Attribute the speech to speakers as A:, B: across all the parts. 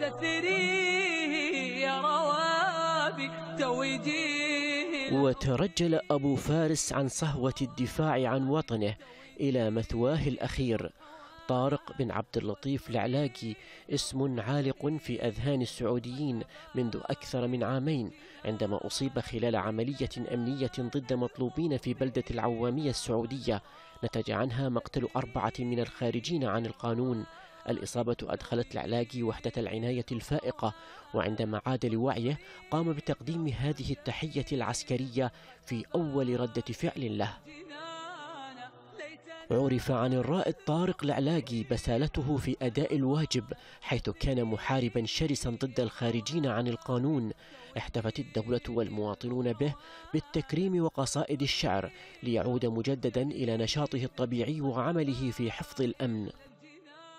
A: دثريه يا روابي توجيه وترجل أبو فارس عن صهوة الدفاع عن وطنه إلى مثواه الأخير طارق بن عبد اللطيف العلاقي اسم عالق في أذهان السعوديين منذ أكثر من عامين عندما أصيب خلال عملية أمنية ضد مطلوبين في بلدة العوامية السعودية نتج عنها مقتل أربعة من الخارجين عن القانون الإصابة أدخلت العلاجي وحدة العناية الفائقة وعندما عاد لوعيه قام بتقديم هذه التحية العسكرية في أول ردة فعل له عرف عن الرائد طارق العلاقي بسالته في أداء الواجب حيث كان محاربا شرسا ضد الخارجين عن القانون احتفت الدولة والمواطنون به بالتكريم وقصائد الشعر ليعود مجددا إلى نشاطه الطبيعي وعمله في حفظ الأمن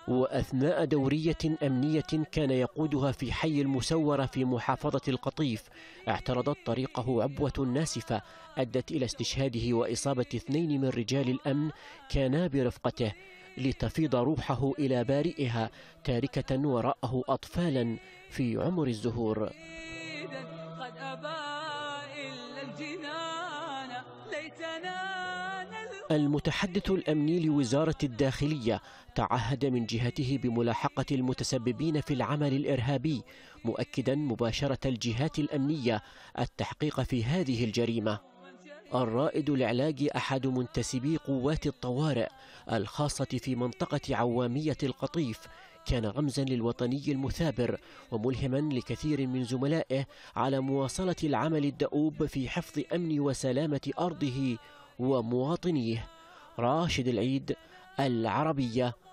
A: وأثناء دورية أمنية كان يقودها في حي المسورة في محافظة القطيف اعترضت طريقه عبوة ناسفة أدت إلى استشهاده وإصابة اثنين من رجال الأمن كانا برفقته لتفيض روحه إلى بارئها تاركة وراءه أطفالا في عمر الزهور قد أبى إلا الجنان ليتنا المتحدث الأمني لوزارة الداخلية تعهد من جهته بملاحقة المتسببين في العمل الإرهابي مؤكدا مباشرة الجهات الأمنية التحقيق في هذه الجريمة الرائد العلاجي أحد منتسبي قوات الطوارئ الخاصة في منطقة عوامية القطيف كان رمزا للوطني المثابر وملهما لكثير من زملائه على مواصلة العمل الدؤوب في حفظ أمن وسلامة أرضه ومواطنيه راشد العيد العربيه